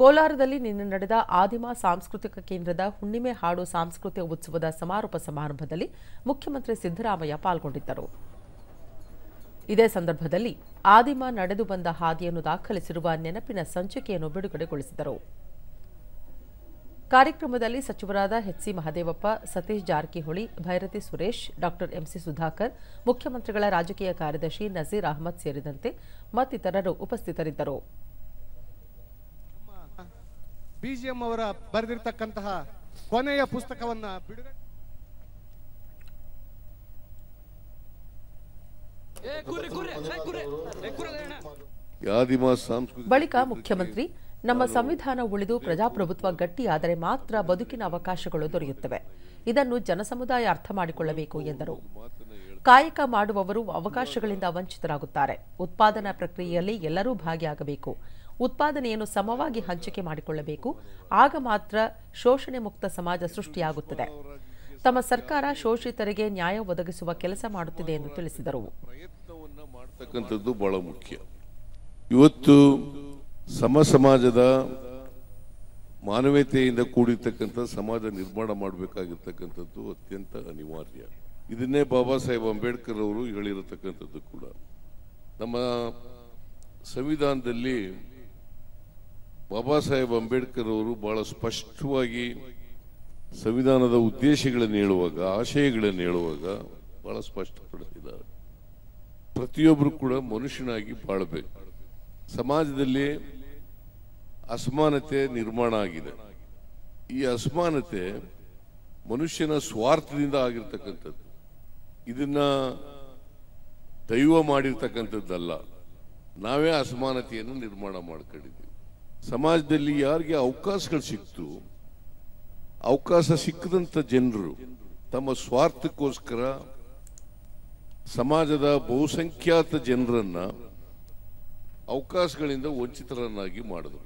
ಕೋಲಾರದಲ್ಲಿ ನಿನ್ನೆ ನಡೆದ ಆದಿಮ ಸಾಂಸ್ಕೃತಿಕ ಕೇಂದ್ರದ ಹುಣ್ಣಿಮೆ ಹಾಡು ಸಾಂಸ್ಕೃತಿಕ ಉತ್ಸವದ ಸಮಾರೋಪ ಸಮಾರಂಭದಲ್ಲಿ ಮುಖ್ಯಮಂತ್ರಿ ಸಿದ್ದರಾಮಯ್ಯ ಪಾಲ್ಗೊಂಡಿದ್ದರು ಇದೇ ಸಂದರ್ಭದಲ್ಲಿ ಆದಿಮ ನಡೆದು ಬಂದ ಹಾದಿಯನ್ನು ದಾಖಲಿಸಿರುವ ನೆನಪಿನ ಸಂಚಿಕೆಯನ್ನು ಬಿಡುಗಡೆಗೊಳಿಸಿದರು ಕಾರ್ಯಕ್ರಮದಲ್ಲಿ ಸಚಿವರಾದ ಎಚ್ಸಿ ಮಹದೇವಪ್ಪ ಸತೀಶ್ ಜಾರಕಿಹೊಳಿ ಭೈರತಿ ಸುರೇಶ್ ಡಾ ಎಂಸಿ ಸುಧಾಕರ್ ಮುಖ್ಯಮಂತ್ರಿಗಳ ರಾಜಕೀಯ ಕಾರ್ಯದರ್ಶಿ ನಜೀರ್ ಅಹಮದ್ ಸೇರಿದಂತೆ ಮತ್ತಿತರರು ಉಪಸ್ಥಿತರಿದ್ದರು ಬಿಜಿಎಂ ಅವರ ಬರೆದಿರ್ತಕ್ಕಂತಹ ಕೊನೆಯ ಪುಸ್ತಕವನ್ನ ಬಿಡುಗಡೆ ಬಳಿಕ ಮುಖ್ಯಮಂತ್ರಿ ನಮ್ಮ ಸಂವಿಧಾನ ಉಳಿದು ಪ್ರಜಾಪ್ರಭುತ್ವ ಗಟ್ಟಿಯಾದರೆ ಮಾತ್ರ ಬದುಕಿನ ಅವಕಾಶಗಳು ದೊರೆಯುತ್ತವೆ ಇದನ್ನು ಜನಸಮುದಾಯ ಅರ್ಥ ಮಾಡಿಕೊಳ್ಳಬೇಕು ಎಂದರು ಕಾಯಕ ಮಾಡುವವರು ಅವಕಾಶಗಳಿಂದ ವಂಚಿತರಾಗುತ್ತಾರೆ ಉತ್ಪಾದನಾ ಪ್ರಕ್ರಿಯೆಯಲ್ಲಿ ಎಲ್ಲರೂ ಭಾಗಿಯಾಗಬೇಕು ಉತ್ಪಾದನೆಯನ್ನು ಸಮವಾಗಿ ಹಂಚಿಕೆ ಮಾಡಿಕೊಳ್ಳಬೇಕು ಆಗ ಮಾತ್ರ ಶೋಷಣೆ ಮುಕ್ತ ಸಮಾಜ ಸೃಷ್ಟಿಯಾಗುತ್ತದೆ ತಮ್ಮ ಸರ್ಕಾರ ಶೋಷಿತರಿಗೆ ನ್ಯಾಯ ಒದಗಿಸುವ ಕೆಲಸ ಮಾಡುತ್ತಿದೆ ಎಂದು ತಿಳಿಸಿದರು ಪ್ರಯತ್ನವನ್ನು ಬಹಳ ಮುಖ್ಯ ಇವತ್ತು ಸಮ ಸಮಾಜದ ಮಾನವೀಯತೆಯಿಂದ ಕೂಡಿರ್ತಕ್ಕಂಥ ಸಮಾಜ ನಿರ್ಮಾಣ ಮಾಡಬೇಕಾಗಿರ್ತಕ್ಕಂಥದ್ದು ಅತ್ಯಂತ ಅನಿವಾರ್ಯ ಇದನ್ನೇ ಬಾಬಾ ಸಾಹೇಬ್ ಅಂಬೇಡ್ಕರ್ ಅವರು ಹೇಳಿರತಕ್ಕಂಥದ್ದು ಕೂಡ ನಮ್ಮ ಸಂವಿಧಾನದಲ್ಲಿ ಬಾಬಾ ಸಾಹೇಬ್ ಅಂಬೇಡ್ಕರ್ ಅವರು ಬಹಳ ಸ್ಪಷ್ಟವಾಗಿ ಸಂವಿಧಾನದ ಉದ್ದೇಶಗಳನ್ನು ಹೇಳುವಾಗ ಆಶಯಗಳನ್ನು ಹೇಳುವಾಗ ಬಹಳ ಸ್ಪಷ್ಟಪಡಿಸಿದ್ದಾರೆ ಪ್ರತಿಯೊಬ್ಬರು ಕೂಡ ಮನುಷ್ಯನಾಗಿ ಬಾಳ್ಬೇಕು ಸಮಾಜದಲ್ಲಿ ಅಸಮಾನತೆ ನಿರ್ಮಾಣ ಆಗಿದೆ ಈ ಅಸಮಾನತೆ ಮನುಷ್ಯನ ಸ್ವಾರ್ಥದಿಂದ ಆಗಿರ್ತಕ್ಕಂಥದ್ದು ಇದನ್ನ ದೈವ ಮಾಡಿರ್ತಕ್ಕಂಥದ್ದಲ್ಲ ನಾವೇ ಅಸಮಾನತೆಯನ್ನು ನಿರ್ಮಾಣ ಮಾಡ್ಕೊಂಡಿದ್ದೀವಿ ಸಮಾಜದಲ್ಲಿ ಯಾರಿಗೆ ಅವಕಾಶಗಳು ಸಿಕ್ತು ಅವಕಾಶ ಸಿಕ್ಕದಂಥ ಜನರು ತಮ್ಮ ಸ್ವಾರ್ಥಕ್ಕೋಸ್ಕರ ಸಮಾಜದ ಬಹುಸಂಖ್ಯಾತ ಜನರನ್ನು ಅವಕಾಶಗಳಿಂದ ವಂಚಿತರನ್ನಾಗಿ ಮಾಡಿದರು